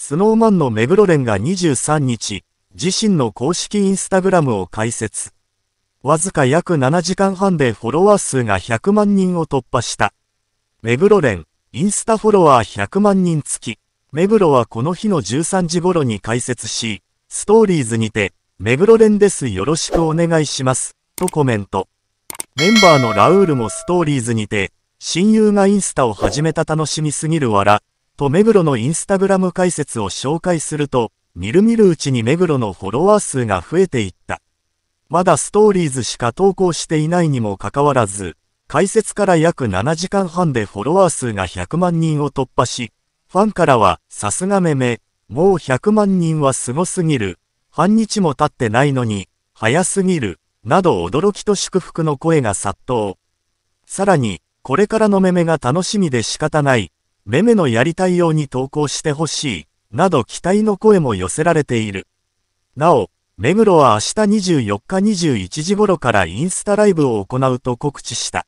スノーマンの目黒蓮が23日、自身の公式インスタグラムを開設。わずか約7時間半でフォロワー数が100万人を突破した。目黒蓮、インスタフォロワー100万人付き。目黒はこの日の13時頃に開設し、ストーリーズにて、目黒蓮ですよろしくお願いします、とコメント。メンバーのラウールもストーリーズにて、親友がインスタを始めた楽しみすぎるわら、と目黒のインスタグラム解説を紹介すると、みるみるうちに目黒のフォロワー数が増えていった。まだストーリーズしか投稿していないにもかかわらず、解説から約7時間半でフォロワー数が100万人を突破し、ファンからは、さすがめめ、もう100万人はすごすぎる、半日も経ってないのに、早すぎる、など驚きと祝福の声が殺到。さらに、これからのめめが楽しみで仕方ない、メメのやりたいように投稿してほしい、など期待の声も寄せられている。なお、目黒は明日24日21時頃からインスタライブを行うと告知した。